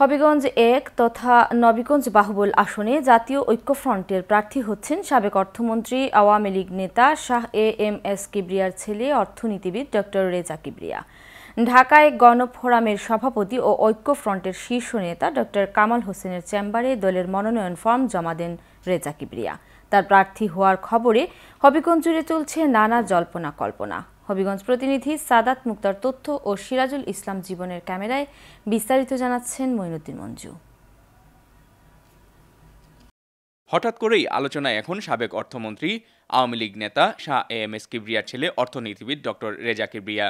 হবিগঞ্জ এক তথা নবীগঞ্জ বাহুবল আসনে জাতীয় ঐক্যফ্রন্টের প্রার্থী হচ্ছেন সাবেক অর্থমন্ত্রী আওয়ামী লীগ নেতা শাহ এ এম এস কিবরিয়ার ছেলে অর্থনীতিবিদ ডক্টর রেজা কিবরিয়া ঢাকায় গণফোরামের সভাপতি ও ঐক্যফ্রন্টের শীর্ষ নেতা ডক্টর কামাল হোসেনের চেম্বারে দলের মনোনয়ন ফর্ম জমা দেন রেজা কিবরিয়া তার প্রার্থী হওয়ার খবরে হবিগঞ্জ জুড়ে চলছে নানা জল্পনা কল্পনা হবিগঞ্জ প্রতিনিধি সাদাত মুক্তার তথ্য ও সিরাজুল ইসলাম জীবনের ক্যামেরায় বিস্তারিত জানাচ্ছেন মইনুদ্দিন মঞ্জু হঠাৎ করেই আলোচনায় এখন সাবেক অর্থমন্ত্রী আওয়ামী লীগ নেতা শাহ এ এম এস কিবরিয়ার ছেলে অর্থনীতিবিদ ডক্টর রেজা কিবরিয়া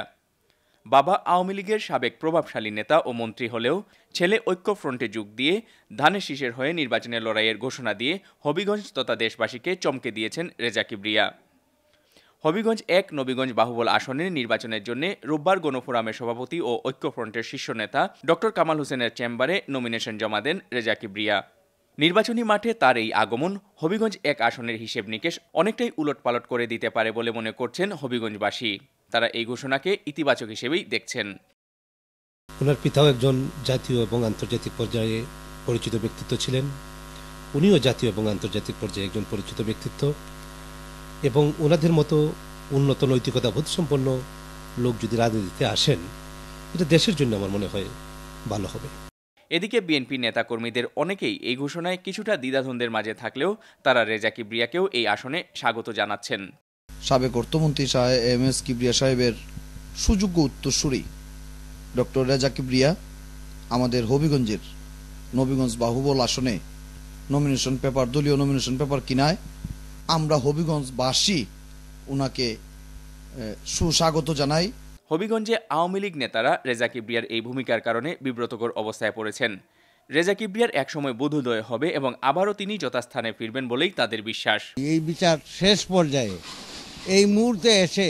বাবা আওয়ামী লীগের সাবেক প্রভাবশালী নেতা ও মন্ত্রী হলেও ছেলে ঐক্য ফ্রন্টে যোগ দিয়ে ধানের শীষের হয়ে নির্বাচনের লড়াইয়ের ঘোষণা দিয়ে হবিগঞ্জ তথা দেশবাসীকে চমকে দিয়েছেন রেজা কিবরিয়া হবিগঞ্জ এক নবীগঞ্জ বাহুবল আসনের নির্বাচনের জন্য রোববার গণফোরামের সভাপতি ও ঐক্যফ্রন্টের শীর্ষ নেতা ড কামাল হোসেনের চেম্বারে নমিনেশন জমা দেন রেজা কিবরিয়া নির্বাচনী মাঠে তার এই আগমন হবিগঞ্জ এক আসনের হিসেব নিকেশ অনেকটাই উলটপালট করে দিতে পারে বলে মনে করছেন হবিগঞ্জবাসী তারা এই ঘোষণাকে ইতিবাচক হিসেবেই দেখছেন ওনার পিতাও একজন জাতীয় এবং আন্তর্জাতিক পর্যায়ে পরিচিত ব্যক্তিত্ব ছিলেন উনিও জাতীয় এবং আন্তর্জাতিক পর্যায়ে একজন পরিচিত ব্যক্তিত্ব এবং ওনাদের মতো উন্নত বোধ সম্পন্ন লোক যদি রাজনীতিতে আসেন এটা দেশের জন্য আমার মনে হয় ভালো হবে এদিকে বিএনপি নেতাকর্মীদের অনেকেই এই ঘোষণায় কিছুটা দ্বিধাধন্দের মাঝে থাকলেও তারা রেজাকি ব্রিয়াকেও এই আসনে স্বাগত জানাচ্ছেন সাবেক অর্থমন্ত্রী সাহেব এম এস কিবরিয়া সাহেবের সুযোগ্য উত্তরসূরি ডক্টর রেজা কিবরিয়া আমাদের হবিগঞ্জের নবীগঞ্জ বাহুবল আসনে নমিনেশন পেপার দলীয় নমিনেশন পেপার কিনায় আমরা হবিগঞ্জবাসী ওনাকে সুস্বাগত জানাই হবিগঞ্জে আওয়ামী লীগ নেতারা রেজা কিবরিয়ার এই ভূমিকার কারণে বিব্রতকর অবস্থায় পড়েছেন রেজা কিবরিয়ার একসময় বোধোদয় হবে এবং আবারও তিনি যথাস্থানে ফিরবেন বলেই তাদের বিশ্বাস এই বিচার শেষ পর্যায়ে এই মুহূর্তে এসে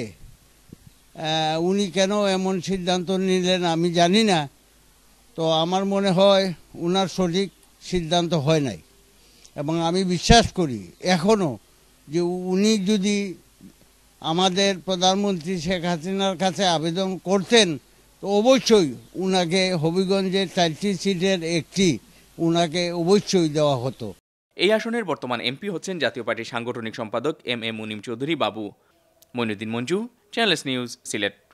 উনি কেন এমন সিদ্ধান্ত নিলেন আমি জানি না তো আমার মনে হয় ওনার সঠিক সিদ্ধান্ত হয় নাই এবং আমি বিশ্বাস করি এখনও যে উনি যদি আমাদের প্রধানমন্ত্রী শেখ হাসিনার কাছে আবেদন করতেন তো অবশ্যই উনাকে হবিগঞ্জের চারটি সিটের একটি উনাকে অবশ্যই দেওয়া হতো এই আসনের বর্তমান এমপি হচ্ছেন জাতীয় পার্টির সাংগঠনিক সম্পাদক M A Munim Chowdhury Babu Mainuddin Manju channels news Sylhet